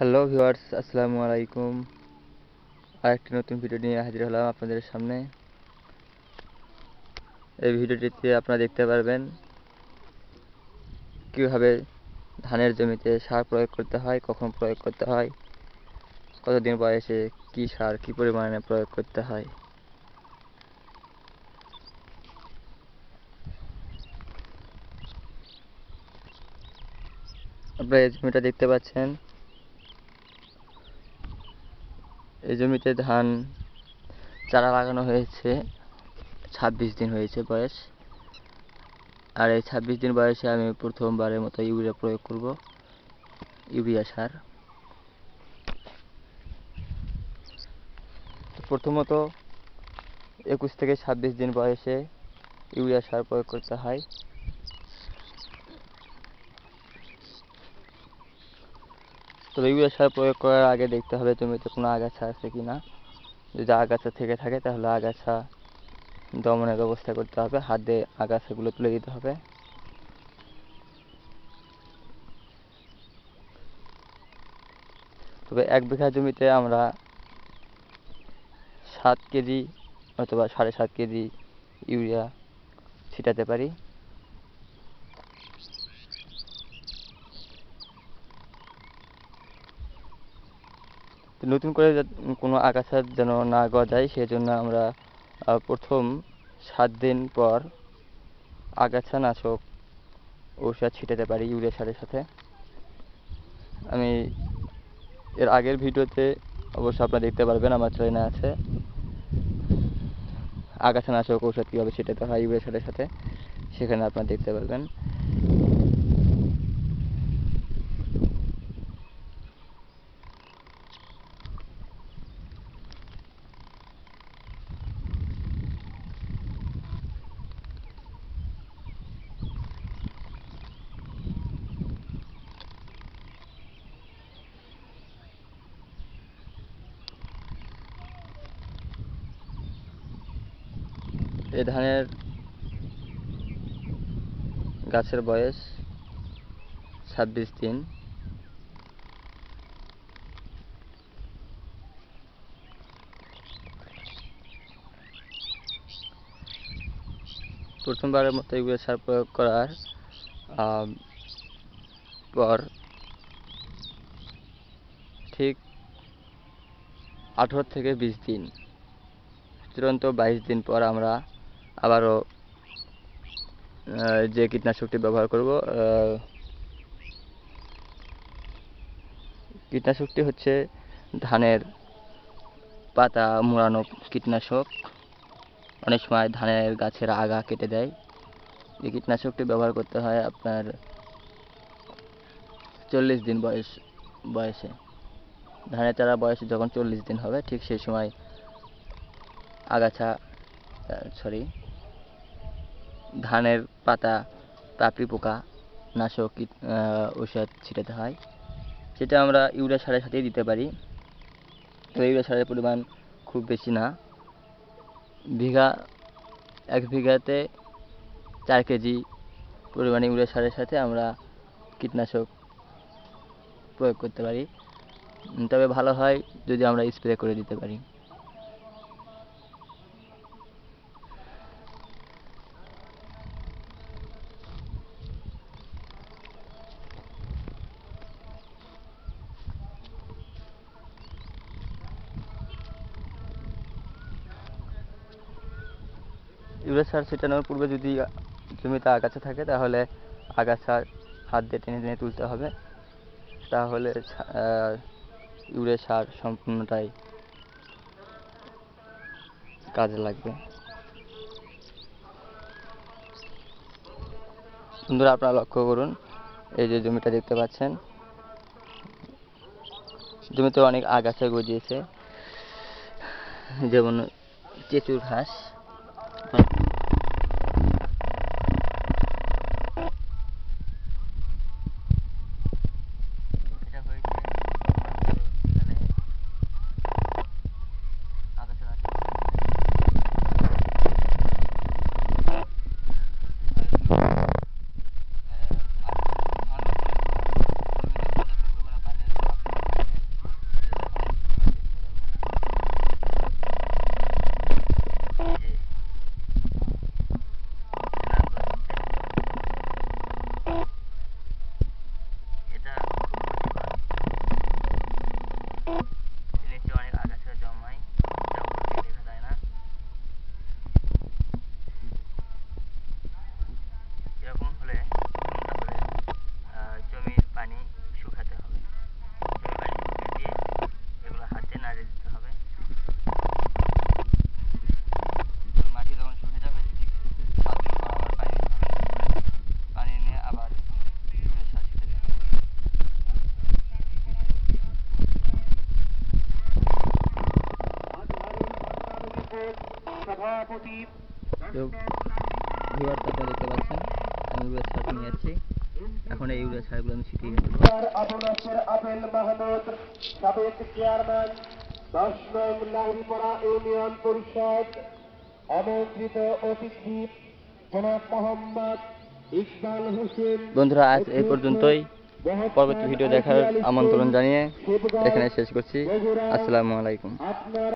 hello viewers আসসালামু আলাইকুম আরেকটি নতুন ভিডিও নিয়ে হাজির হলাম আপনাদের সামনে এই ভিডিওটিতে আপনারা দেখতে পারবেন কীভাবে ধানের জমিতে সার প্রয়োগ করতে হয় কখন প্রয়োগ করতে হয় কতদিন বয়সে কি সার কি পরিমাণে প্রয়োগ করতে হয় আপনারা এই জমিটা দেখতে পাচ্ছেন এই জমিতে ধান চারা লাগানো হয়েছে ছাব্বিশ দিন হয়েছে বয়স আর এই ছাব্বিশ দিন বয়সে আমি প্রথমবারের মতো ইউরিয়া প্রয়োগ করব ইউরিয়া সার প্রথমত একুশ থেকে ছাব্বিশ দিন বয়সে ইউরিয়া সার প্রয়োগ করতে হয় তবে ইউরিয়া সার প্রয়োগ করার আগে দেখতে হবে জমিতে কোনো আগাছা আছে কি না যদি আগাছা থেকে থাকে তাহলে আগাছা দমনের ব্যবস্থা করতে হবে হাতে আগাছাগুলো তুলে দিতে হবে তবে এক বিঘা জমিতে আমরা সাত কেজি অথবা সাড়ে সাত কেজি ইউরিয়া ছিটাতে পারি নতুন করে কোনো আগাছা যেন না গজায় সেজন্য আমরা প্রথম সাত দিন পর আগাছানাশক ঔষধ ছিটাতে পারি ইউরিয়া সারের সাথে আমি এর আগের ভিডিওতে অবশ্য আপনারা দেখতে পারবেন আমার চ্যানেলে আছে আগাছানাশক ঔষধ কীভাবে ছিটাতে হয় ইউরিয়া সারের সাথে সেখানে আপনারা দেখতে পারবেন এ ধানের গাছের বয়স ছাব্বিশ দিন প্রথমবারের মতো এগুলো সার প্রয়োগ করার পর ঠিক আঠেরো থেকে বিশ দিন চূড়ান্ত বাইশ দিন পর আমরা আবারও যে কীটনাশকটি ব্যবহার করব কীটনাশকটি হচ্ছে ধানের পাতা মোড়ানো কীটনাশক অনেক সময় ধানের গাছের আগা কেটে দেয় এই কীটনাশকটি ব্যবহার করতে হয় আপনার চল্লিশ দিন বয়স বয়সে ধানের চারা বয়সে যখন চল্লিশ দিন হবে ঠিক সেই সময় আগাছা সরি ধানের পাতা পাপড়ি পোকা নাশক কীট ঔষধ ছিটাতে হয় সেটা আমরা ইউরিয়া সারের সাথেই দিতে পারি তো ইউরিয়া সারের পরিমাণ খুব বেশি না বিঘা এক বিঘাতে চার কেজি পরিমাণ ইউরিয়া সারের সাথে আমরা কীটনাশক প্রয়োগ করতে পারি তবে ভালো হয় যদি আমরা স্প্রে করে দিতে পারি ইউরিয়া সার ছিটানোর পূর্বে যদি জমিতে আগাছা থাকে তাহলে আগাছা হাত দিয়ে টেনে টেনে তুলতে হবে তাহলে ইউরিয়া সার সম্পূর্ণটাই কাজে লাগবে সুন্দর আপনারা লক্ষ্য করুন এই যে জমিটা দেখতে পাচ্ছেন জমিতে অনেক আগাছা গজিয়েছে যেমন কেঁচুর ঘাস এখন এই আমি ছিটিয়ে আপেল মাহমুদ সাবেক চেয়ারম্যান দশ নং লাহিপাড়া ইউনিয়ন পরিষদ আমন্ত্রিত অতিথি জনাব মোহাম্মদ ইকবাল হোসেন বন্ধুরা আজ এই পর্যন্তই পরবর্তী ভিডিও দেখার আমন্ত্রণ জানিয়ে এখানে শেষ করছি আসসালামু আলাইকুম